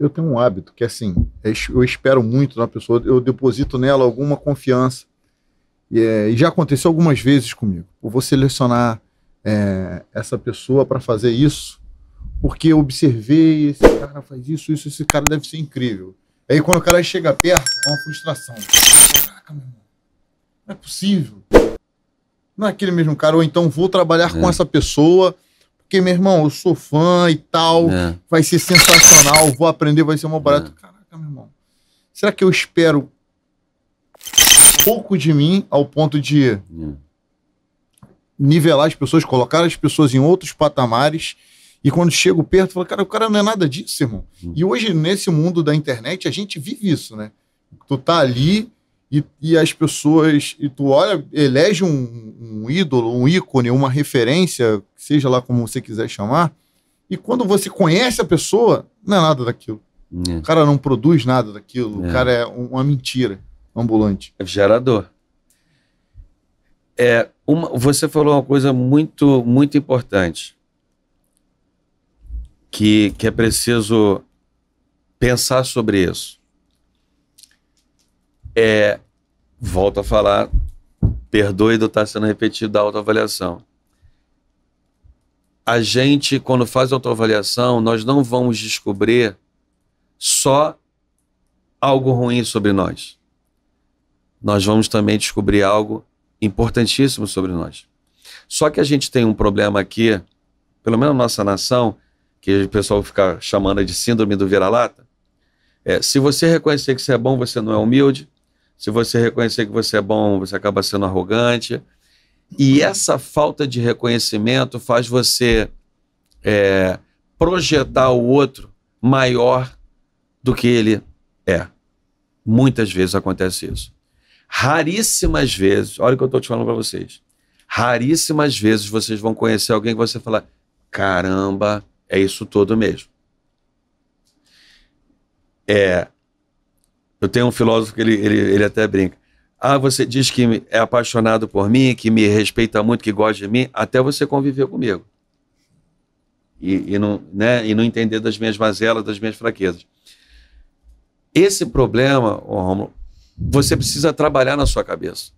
eu tenho um hábito que assim, é eu espero muito na pessoa, eu deposito nela alguma confiança. E, é, e já aconteceu algumas vezes comigo. Eu vou selecionar é, essa pessoa para fazer isso, porque eu observei, esse cara faz isso, isso, esse cara deve ser incrível. Aí quando o cara chega perto, é uma frustração. Caraca, meu irmão, não é possível. Não é aquele mesmo cara, ou então vou trabalhar é. com essa pessoa porque, meu irmão, eu sou fã e tal, é. vai ser sensacional, vou aprender, vai ser uma barato. É. Caraca, meu irmão. Será que eu espero pouco de mim ao ponto de é. nivelar as pessoas, colocar as pessoas em outros patamares? E quando chego perto, falo, cara, o cara não é nada disso, irmão. Hum. E hoje, nesse mundo da internet, a gente vive isso, né? Tu tá ali, e, e as pessoas, e tu olha, elege um, um ídolo, um ícone, uma referência, seja lá como você quiser chamar, e quando você conhece a pessoa, não é nada daquilo. É. O cara não produz nada daquilo, é. o cara é uma mentira ambulante. É gerador. É, uma, você falou uma coisa muito, muito importante. Que, que é preciso pensar sobre isso. É, volto a falar, perdoe do estar tá sendo repetido da autoavaliação. A gente, quando faz autoavaliação, nós não vamos descobrir só algo ruim sobre nós. Nós vamos também descobrir algo importantíssimo sobre nós. Só que a gente tem um problema aqui, pelo menos na nossa nação, que o pessoal fica chamando de síndrome do vira-lata. É, se você reconhecer que você é bom, você não é humilde. Se você reconhecer que você é bom, você acaba sendo arrogante. E essa falta de reconhecimento faz você é, projetar o outro maior do que ele é. Muitas vezes acontece isso. Raríssimas vezes, olha o que eu estou te falando para vocês. Raríssimas vezes vocês vão conhecer alguém que você falar: caramba, é isso todo mesmo. É, eu tenho um filósofo que ele, ele, ele até brinca. Ah, você diz que é apaixonado por mim, que me respeita muito, que gosta de mim, até você conviver comigo. E, e, não, né, e não entender das minhas mazelas, das minhas fraquezas. Esse problema, Romulo, você precisa trabalhar na sua cabeça.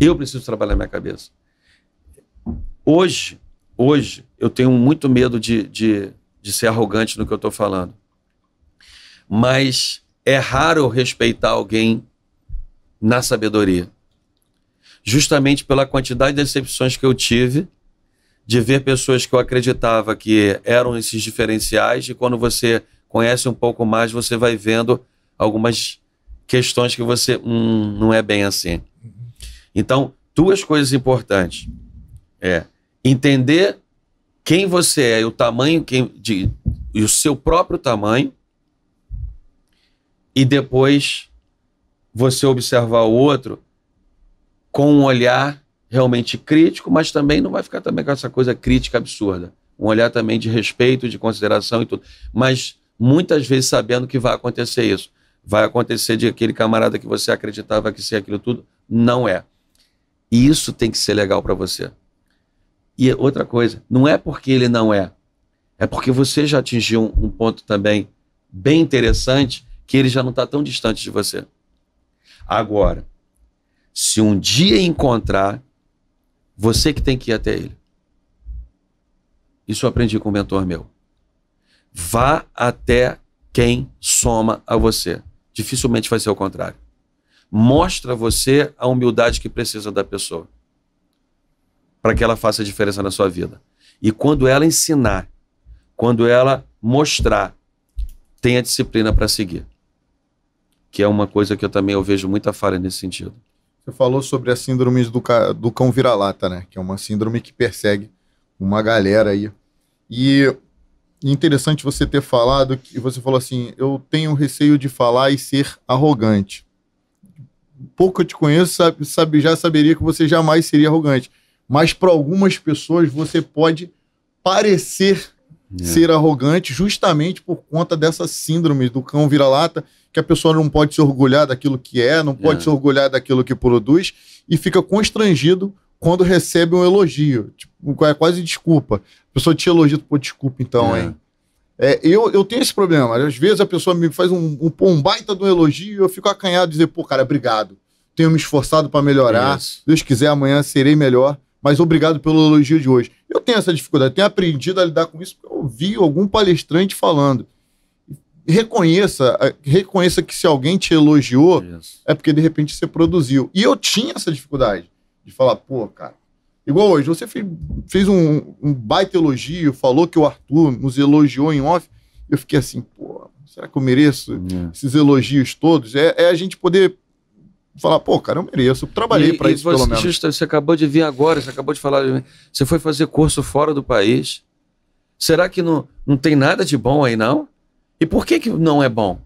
Eu preciso trabalhar na minha cabeça. Hoje, hoje, eu tenho muito medo de, de, de ser arrogante no que eu estou falando. Mas é raro respeitar alguém na sabedoria. Justamente pela quantidade de decepções que eu tive de ver pessoas que eu acreditava que eram esses diferenciais e quando você conhece um pouco mais, você vai vendo algumas questões que você hum, não é bem assim. Então, duas coisas importantes. É entender quem você é e o tamanho quem, de, e o seu próprio tamanho e depois você observar o outro com um olhar realmente crítico, mas também não vai ficar também com essa coisa crítica absurda. Um olhar também de respeito, de consideração e tudo. Mas muitas vezes sabendo que vai acontecer isso. Vai acontecer de aquele camarada que você acreditava que ser aquilo tudo, não é. E isso tem que ser legal para você. E outra coisa, não é porque ele não é, é porque você já atingiu um, um ponto também bem interessante que ele já não está tão distante de você. Agora, se um dia encontrar, você que tem que ir até ele. Isso eu aprendi com um mentor meu. Vá até quem soma a você. Dificilmente vai ser o contrário. Mostra você a humildade que precisa da pessoa para que ela faça a diferença na sua vida. E quando ela ensinar, quando ela mostrar, tenha disciplina para seguir que é uma coisa que eu também eu vejo muita falha nesse sentido. Você falou sobre a síndrome do, ca... do cão vira-lata, né? Que é uma síndrome que persegue uma galera aí. E interessante você ter falado que você falou assim: eu tenho receio de falar e ser arrogante. Pouco eu te conheço, sabe, sabe, já saberia que você jamais seria arrogante. Mas para algumas pessoas você pode parecer é. ser arrogante justamente por conta dessa síndrome do cão vira-lata que a pessoa não pode se orgulhar daquilo que é, não pode é. se orgulhar daquilo que produz e fica constrangido quando recebe um elogio. Tipo, é quase desculpa. A pessoa te elogia, pô, desculpa então, é. hein? É, eu, eu tenho esse problema. Às vezes a pessoa me faz um, um, um baita de um elogio e eu fico acanhado e dizer, pô, cara, obrigado. Tenho me esforçado para melhorar. Isso. Deus quiser, amanhã serei melhor. Mas obrigado pelo elogio de hoje. Eu tenho essa dificuldade, tenho aprendido a lidar com isso porque eu ouvi algum palestrante falando reconheça, reconheça que se alguém te elogiou, Isso. é porque de repente você produziu. E eu tinha essa dificuldade de falar, pô, cara, igual hoje, você fez, fez um, um baita elogio, falou que o Arthur nos elogiou em off. Eu fiquei assim, pô, será que eu mereço é. esses elogios todos? É, é, a gente poder falar, pô, cara, eu mereço, eu trabalhei para isso você, pelo menos. Justa, você acabou de vir agora, você acabou de falar, você foi fazer curso fora do país. Será que não, não tem nada de bom aí, não? E por que, que não é bom?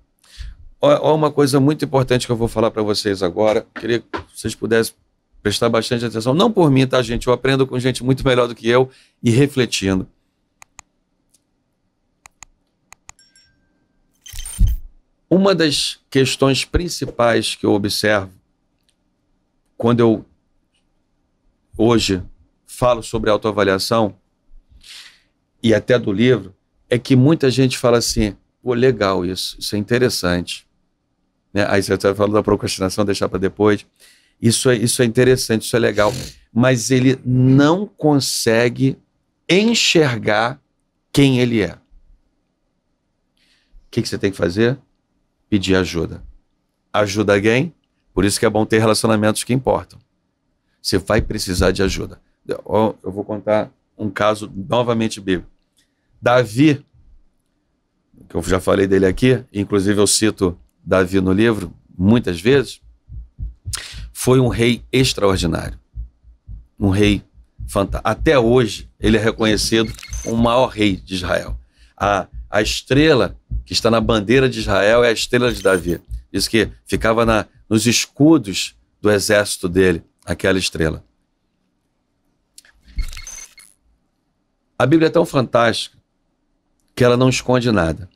Olha uma coisa muito importante que eu vou falar para vocês agora. Queria que vocês pudessem prestar bastante atenção. Não por mim, tá, gente? Eu aprendo com gente muito melhor do que eu e refletindo. Uma das questões principais que eu observo quando eu hoje falo sobre autoavaliação e até do livro é que muita gente fala assim: Pô, legal isso, isso é interessante. Né? Aí você tá falou da procrastinação, deixar para depois. Isso é, isso é interessante, isso é legal. Mas ele não consegue enxergar quem ele é. O que, que você tem que fazer? Pedir ajuda. Ajuda alguém? Por isso que é bom ter relacionamentos que importam. Você vai precisar de ajuda. Eu vou contar um caso novamente bíblico. Davi que eu já falei dele aqui, inclusive eu cito Davi no livro muitas vezes, foi um rei extraordinário. Um rei fantástico. Até hoje, ele é reconhecido como o maior rei de Israel. A, a estrela que está na bandeira de Israel é a estrela de Davi. Diz que ficava na, nos escudos do exército dele, aquela estrela. A Bíblia é tão fantástica que ela não esconde nada.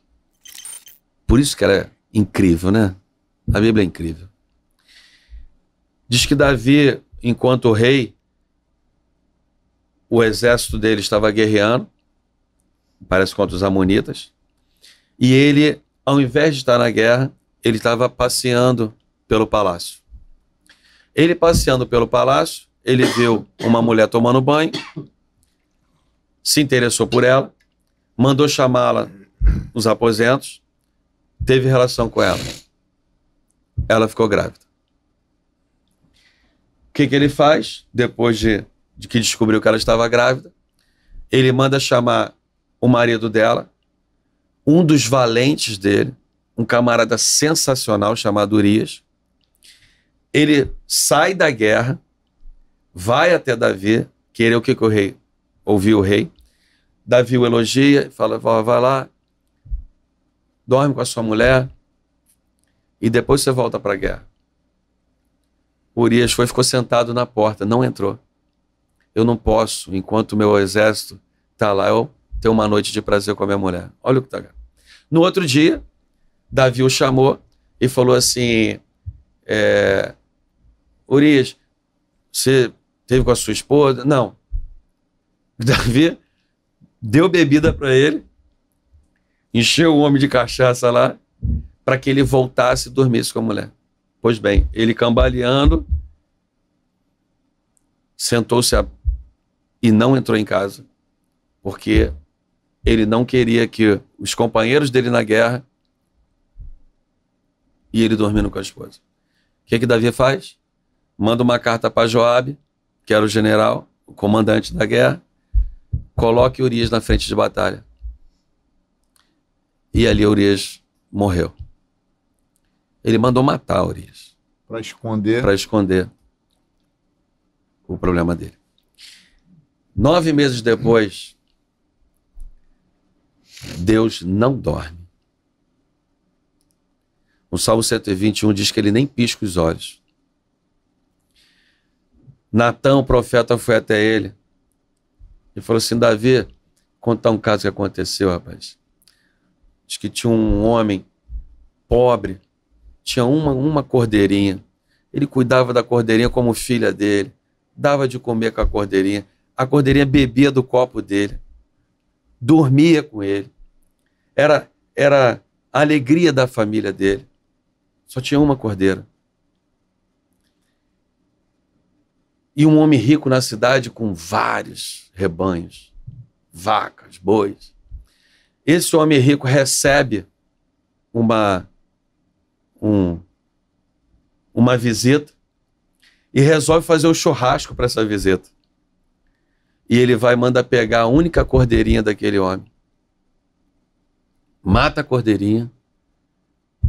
Por isso que ela é incrível, né? A Bíblia é incrível. Diz que Davi, enquanto rei, o exército dele estava guerreando, parece contra os amonitas, e ele, ao invés de estar na guerra, ele estava passeando pelo palácio. Ele passeando pelo palácio, ele viu uma mulher tomando banho, se interessou por ela, mandou chamá-la nos aposentos, teve relação com ela. Ela ficou grávida. O que, que ele faz depois de, de que descobriu que ela estava grávida? Ele manda chamar o marido dela, um dos valentes dele, um camarada sensacional chamado Urias. Ele sai da guerra, vai até Davi, querer é o que, que o rei ouviu o rei, Davi o elogia, fala, vai lá, dorme com a sua mulher e depois você volta para a guerra. Urias foi ficou sentado na porta, não entrou. Eu não posso, enquanto o meu exército está lá, eu ter uma noite de prazer com a minha mulher. Olha o que está No outro dia, Davi o chamou e falou assim: é, Urias, você teve com a sua esposa? Não. Davi deu bebida para ele, encheu o homem de cachaça lá, para que ele voltasse e dormisse com a mulher. Pois bem, ele cambaleando, sentou-se a... e não entrou em casa, porque ele não queria que os companheiros dele na guerra e ele dormindo com a esposa. O que é que Davi faz? Manda uma carta para Joabe, que era o general, o comandante da guerra, Coloque Urias na frente de batalha. E ali Urias morreu. Ele mandou matar Urias. Para esconder. Para esconder o problema dele. Nove meses depois, Deus não dorme. O Salmo 121 diz que ele nem pisca os olhos. Natã o profeta, foi até ele ele falou assim: Davi, contar um caso que aconteceu, rapaz. Diz que tinha um homem pobre, tinha uma, uma cordeirinha. Ele cuidava da cordeirinha como filha dele, dava de comer com a cordeirinha. A cordeirinha bebia do copo dele, dormia com ele. Era, era a alegria da família dele. Só tinha uma cordeira. E um homem rico na cidade com vários rebanhos, vacas, bois. Esse homem rico recebe uma, um, uma visita e resolve fazer um churrasco para essa visita. E ele vai manda pegar a única cordeirinha daquele homem. Mata a cordeirinha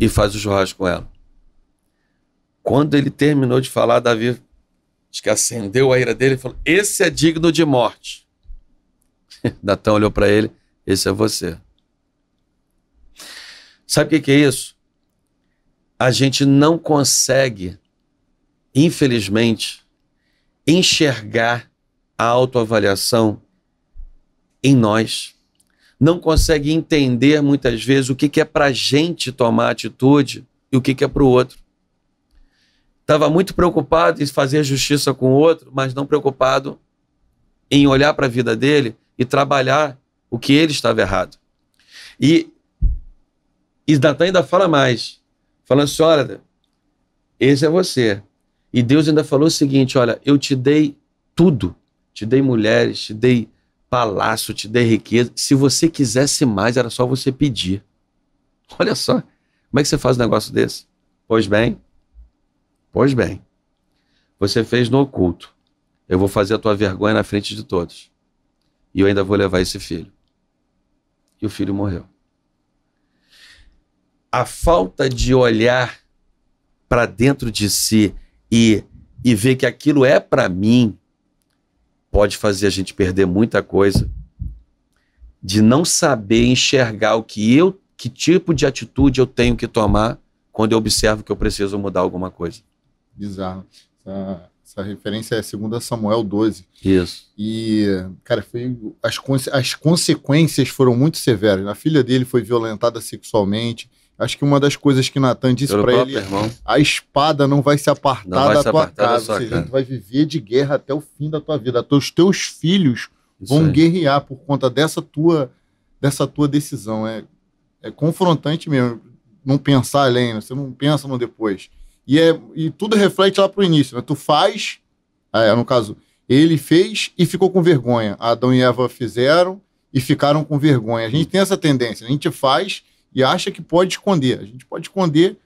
e faz o churrasco com ela. Quando ele terminou de falar, Davi Acho que acendeu a ira dele e falou: Esse é digno de morte. Natan olhou para ele: Esse é você. Sabe o que é isso? A gente não consegue, infelizmente, enxergar a autoavaliação em nós. Não consegue entender muitas vezes o que, que é para a gente tomar atitude e o que, que é para o outro. Estava muito preocupado em fazer justiça com o outro, mas não preocupado em olhar para a vida dele e trabalhar o que ele estava errado. E, e Natan ainda fala mais, falando assim, olha, esse é você. E Deus ainda falou o seguinte, olha, eu te dei tudo, te dei mulheres, te dei palácio, te dei riqueza. Se você quisesse mais, era só você pedir. Olha só, como é que você faz um negócio desse? Pois bem, Pois bem, você fez no oculto. Eu vou fazer a tua vergonha na frente de todos. E eu ainda vou levar esse filho. E o filho morreu. A falta de olhar para dentro de si e, e ver que aquilo é para mim pode fazer a gente perder muita coisa de não saber enxergar o que eu, que tipo de atitude eu tenho que tomar quando eu observo que eu preciso mudar alguma coisa bizarro. Essa, essa referência é 2 Samuel 12. Isso. E, cara, foi, as, as consequências foram muito severas. A filha dele foi violentada sexualmente. Acho que uma das coisas que Natan disse para ele, é, irmão. a espada não vai se apartar vai da se tua apartar casa, ou seja, tu vai viver de guerra até o fim da tua vida. Os teus filhos Isso vão aí. guerrear por conta dessa tua dessa tua decisão. É, é confrontante mesmo. Não pensar além, você não pensa no depois. E, é, e tudo reflete lá pro início, né? Tu faz, é, no caso, ele fez e ficou com vergonha. Adão e Eva fizeram e ficaram com vergonha. A gente tem essa tendência, a gente faz e acha que pode esconder. A gente pode esconder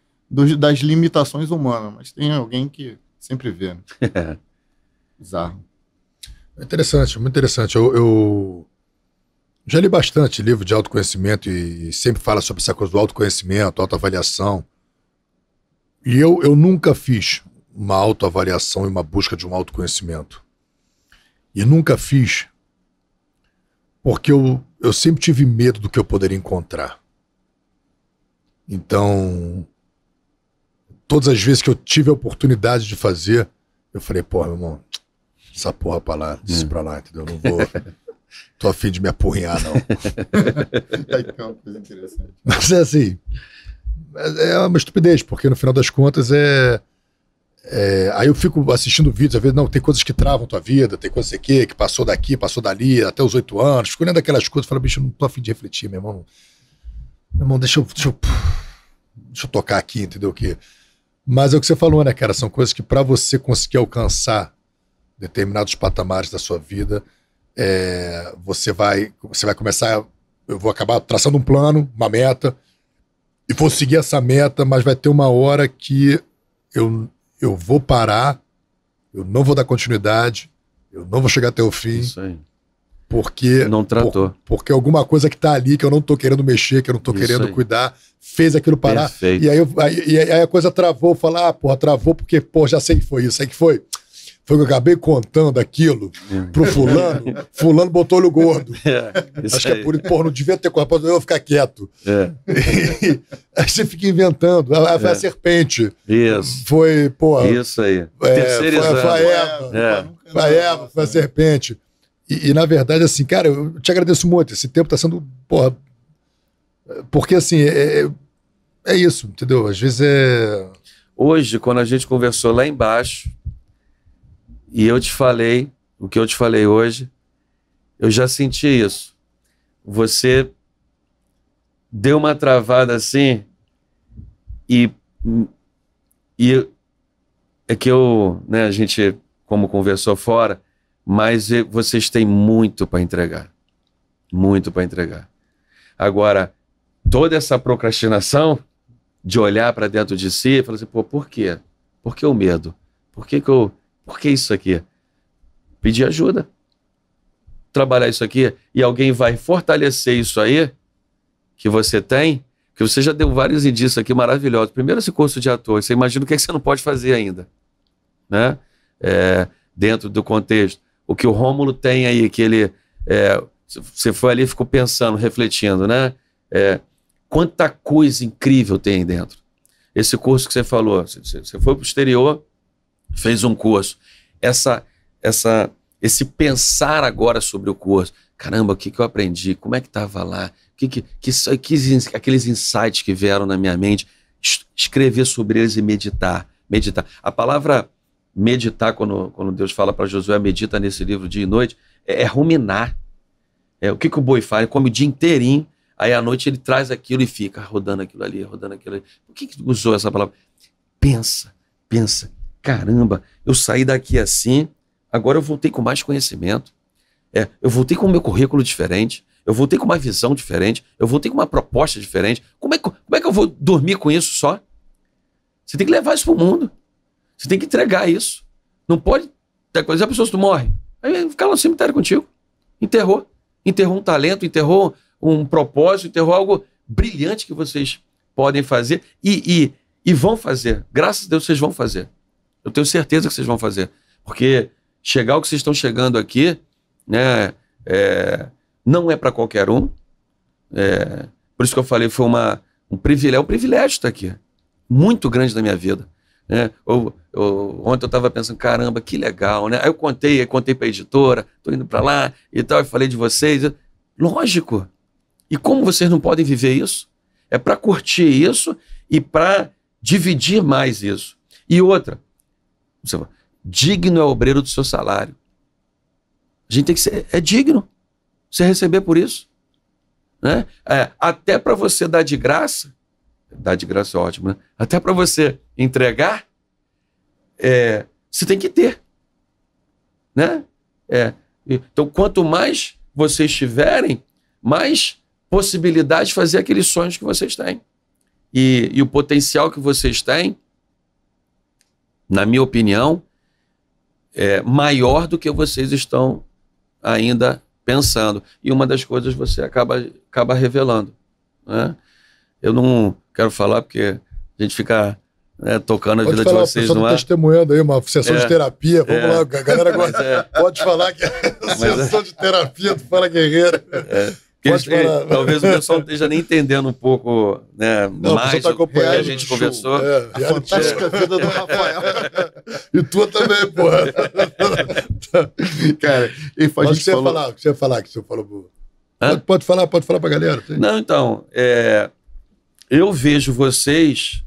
das limitações humanas, mas tem alguém que sempre vê. Né? Bizarro. É interessante, muito interessante. Eu, eu, já li bastante livro de autoconhecimento e sempre fala sobre essa coisa do autoconhecimento, autoavaliação. E eu, eu nunca fiz uma autoavaliação e uma busca de um autoconhecimento. E nunca fiz porque eu, eu sempre tive medo do que eu poderia encontrar. Então, todas as vezes que eu tive a oportunidade de fazer, eu falei, pô, meu irmão, essa porra pra lá, disse hum. pra lá, entendeu? Não vou. Tô afim de me apurrinhar, não. é uma coisa interessante. Mas é assim, é, é uma estupidez, porque no final das contas é. é aí eu fico assistindo vídeos, às vezes, não, tem coisas que travam tua vida, tem coisas aqui, que passou daqui, passou dali, até os oito anos, fico olhando aquelas coisas e falo, bicho, não tô afim de refletir, meu irmão. Meu irmão, deixa eu, deixa eu. Deixa eu, tocar aqui, entendeu o quê? Mas é o que você falou, né, cara? São coisas que para você conseguir alcançar determinados patamares da sua vida, é, você vai você vai começar. Eu vou acabar traçando um plano, uma meta, e vou seguir essa meta, mas vai ter uma hora que eu, eu vou parar, eu não vou dar continuidade, eu não vou chegar até o fim. Isso aí. Porque. Não tratou. Por, porque alguma coisa que tá ali, que eu não tô querendo mexer, que eu não tô Isso querendo aí. cuidar, fez aquilo parar. Perfeito. E aí, eu, aí, aí a coisa travou, falar, ah, porra, travou porque, pô, já sei que foi isso, sei que foi. Foi que eu acabei contando aquilo pro fulano. É. Fulano botou olho gordo. É, Acho que é por Porra, não devia ter contado, eu vou ficar quieto. É. E, aí você fica inventando. foi a é. serpente. Isso. Foi, porra. Isso aí. Terceira é, Foi, foi a Eva. Foi a Eva, foi a serpente. E, e, na verdade, assim, cara, eu te agradeço muito. Esse tempo tá sendo, porra. Porque, assim, é, é isso, entendeu? Às vezes é. Hoje, quando a gente conversou lá embaixo, e eu te falei, o que eu te falei hoje, eu já senti isso. Você deu uma travada assim e, e é que eu, né, a gente como conversou fora, mas vocês têm muito para entregar. Muito para entregar. Agora, toda essa procrastinação de olhar para dentro de si e falar assim, pô, por quê? Por que o medo? Por que, que eu por que isso aqui? Pedir ajuda. Trabalhar isso aqui e alguém vai fortalecer isso aí que você tem, que você já deu vários indícios aqui maravilhosos. Primeiro esse curso de ator, você imagina o que, é que você não pode fazer ainda, né? É, dentro do contexto. O que o Rômulo tem aí, que ele... É, você foi ali e ficou pensando, refletindo, né? É, quanta coisa incrível tem aí dentro. Esse curso que você falou, você foi para o exterior, fez um curso. Essa, essa, esse pensar agora sobre o curso. Caramba, o que, que eu aprendi? Como é que estava lá? O que, que, que, que, aqueles insights que vieram na minha mente? Escrever sobre eles e meditar. Meditar. A palavra meditar, quando, quando Deus fala para Josué, medita nesse livro dia e noite, é, é ruminar. É, o que, que o boi faz? Ele come o dia inteirinho, aí à noite ele traz aquilo e fica rodando aquilo ali, rodando aquilo ali. Por que, que usou essa palavra? Pensa, pensa caramba, eu saí daqui assim, agora eu voltei com mais conhecimento. É, eu voltei com o meu currículo diferente, eu voltei com uma visão diferente, eu voltei com uma proposta diferente. Como é, como é que eu vou dormir com isso só? Você tem que levar isso pro mundo. Você tem que entregar isso. Não pode. Tá, por exemplo, a pessoa se tu morre. Aí fica lá no cemitério contigo. Enterrou. Enterrou um talento, enterrou um propósito, enterrou algo brilhante que vocês podem fazer e, e, e vão fazer. Graças a Deus vocês vão fazer. Eu tenho certeza que vocês vão fazer. Porque chegar o que vocês estão chegando aqui, né, é, não é para qualquer um. É, por isso que eu falei, foi uma, um privilégio, um privilégio estar aqui. Muito grande na minha vida. Né? Eu, eu, ontem eu estava pensando, caramba, que legal, né? Aí eu contei, aí contei para a editora, estou indo para lá e tal, e falei de vocês. Lógico. E como vocês não podem viver isso? É para curtir isso e para dividir mais isso. E outra, Fala, digno é o obreiro do seu salário. A gente tem que ser é digno. Você receber por isso. Né? É, até para você dar de graça, dar de graça é ótimo, né? até para você entregar, é, você tem que ter. Né? É, então, quanto mais vocês tiverem, mais possibilidade de fazer aqueles sonhos que vocês têm. E, e o potencial que vocês têm na minha opinião, é maior do que vocês estão ainda pensando. E uma das coisas você acaba, acaba revelando. Né? Eu não quero falar porque a gente fica né, tocando a pode vida falar, de vocês, não tá é? testemunhando aí uma sessão é, de terapia. Vamos é, lá, a galera agora é, pode falar que é sessão é. de terapia do Fala Guerreiro. É. Talvez o pessoal esteja nem entendendo um pouco né, Não, mais tá o que a gente show, conversou. É, a fantástica vida do Rafael. e tua também, porra. Cara, e faz Mas o que você falou... ia falar? O que você ia falar que você falou? Pro... Pode, pode, falar, pode falar pra galera. Não, então, é... eu vejo vocês,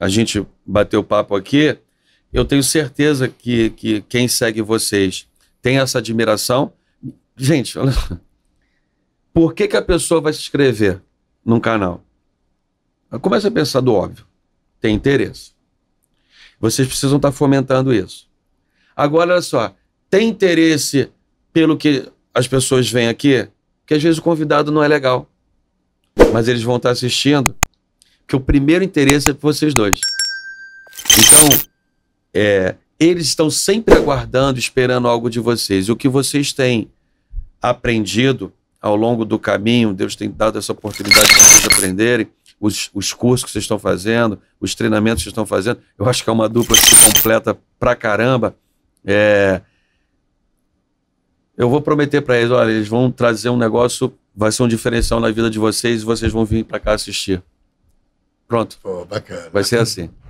a gente bateu papo aqui, eu tenho certeza que, que quem segue vocês tem essa admiração. Gente, olha por que, que a pessoa vai se inscrever num canal? começa a pensar do óbvio. Tem interesse. Vocês precisam estar tá fomentando isso. Agora, olha só. Tem interesse pelo que as pessoas vêm aqui? Porque às vezes o convidado não é legal. Mas eles vão estar tá assistindo. Que o primeiro interesse é por vocês dois. Então, é, eles estão sempre aguardando, esperando algo de vocês. E o que vocês têm aprendido ao longo do caminho, Deus tem dado essa oportunidade para vocês aprenderem. Os, os, cursos que vocês estão fazendo, os treinamentos que vocês estão fazendo. Eu acho que é uma dupla que se completa pra caramba. É... Eu vou prometer para eles, olha, eles vão trazer um negócio, vai ser um diferencial na vida de vocês e vocês vão vir para cá assistir. Pronto. Pô, bacana. Vai ser assim.